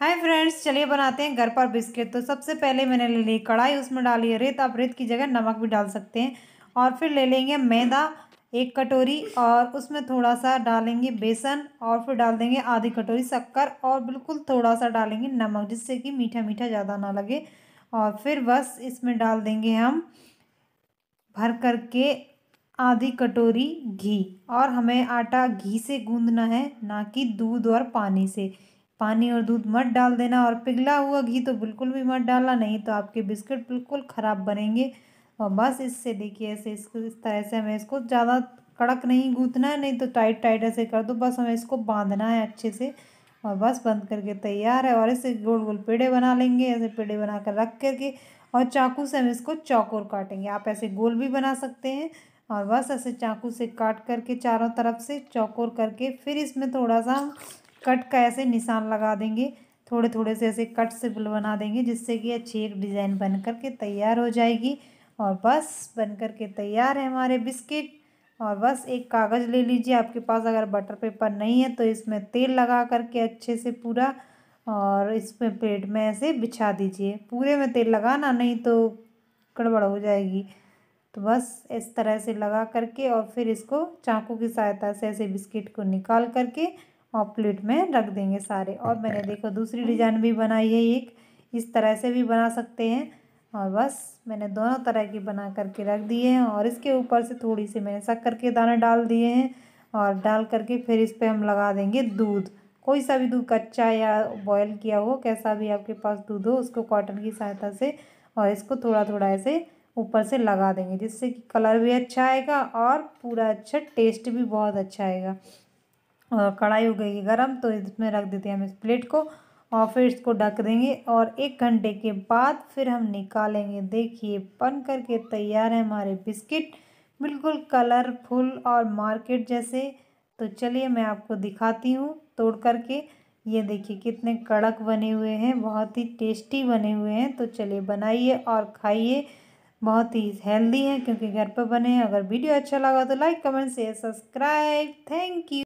hi friends चलिए बनाते हैं घर पर बिस्किट तो सबसे पहले मैंने ले ली कढ़ाई उसमें डाली है रेत आप रेत की जगह नमक भी डाल सकते हैं और फिर ले लेंगे मैदा एक कटोरी और उसमें थोड़ा सा डालेंगे बेसन और फिर डाल देंगे आधी कटोरी शक्कर और बिल्कुल थोड़ा सा डालेंगे नमक जिससे कि मीठा मीठा ज़्यादा ना लगे और फिर बस इसमें डाल देंगे हम भर कर के आधी कटोरी घी और हमें आटा घी से गूंदना है ना कि दूध और पानी से पानी और दूध मत डाल देना और पिघला हुआ घी तो बिल्कुल भी मत डालना नहीं तो आपके बिस्किट बिल्कुल ख़राब बनेंगे और बस इससे देखिए ऐसे इसको इस तरह से हमें इसको ज़्यादा कड़क नहीं गूँथना है नहीं तो टाइट टाइट ऐसे कर दो बस हमें इसको बांधना है अच्छे से और बस बंद करके तैयार है और ऐसे गोल गोल पेड़े बना लेंगे ऐसे पेड़े बना कर रख करके और चाकू से हम इसको चौकोर काटेंगे आप ऐसे गोल भी बना सकते हैं और बस ऐसे चाकू से काट करके चारों तरफ से चौकोर करके फिर इसमें थोड़ा सा कट का ऐसे निशान लगा देंगे थोड़े थोड़े से ऐसे कट से बुल बना देंगे जिससे कि अच्छी एक डिज़ाइन बन कर के तैयार हो जाएगी और बस बन कर के तैयार है हमारे बिस्किट और बस एक कागज़ ले लीजिए आपके पास अगर बटर पेपर नहीं है तो इसमें तेल लगा करके अच्छे से पूरा और इसमें प्लेट में ऐसे बिछा दीजिए पूरे में तेल लगाना नहीं तो गड़बड़ हो जाएगी तो बस इस तरह से लगा करके और फिर इसको चाकू की सहायता से ऐसे बिस्किट को निकाल करके आप प्लेट में रख देंगे सारे और मैंने देखो दूसरी डिजाइन भी बनाई है एक इस तरह से भी बना सकते हैं और बस मैंने दोनों तरह की बना करके रख दिए हैं और इसके ऊपर से थोड़ी सी मैंने शक्कर के दाने डाल दिए हैं और डाल करके फिर इस पर हम लगा देंगे दूध कोई सा भी दूध कच्चा या बॉयल किया हो कैसा भी आपके पास दूध हो उसको कॉटन की सहायता से और इसको थोड़ा थोड़ा ऐसे ऊपर से लगा देंगे जिससे कि कलर भी अच्छा आएगा और पूरा अच्छा टेस्ट भी बहुत अच्छा आएगा और कढ़ाई हो गई गर्म तो इसमें रख देते हैं हम इस प्लेट को और फिर इसको ढक देंगे और एक घंटे के बाद फिर हम निकालेंगे देखिए बन करके तैयार है हमारे बिस्किट बिल्कुल कलरफुल और मार्केट जैसे तो चलिए मैं आपको दिखाती हूँ तोड़ करके ये देखिए कितने कड़क बने हुए हैं बहुत ही टेस्टी बने हुए हैं तो चलिए बनाइए और खाइए बहुत ही हेल्दी है क्योंकि घर पर बने हैं अगर वीडियो अच्छा लगा तो like comment share subscribe thank you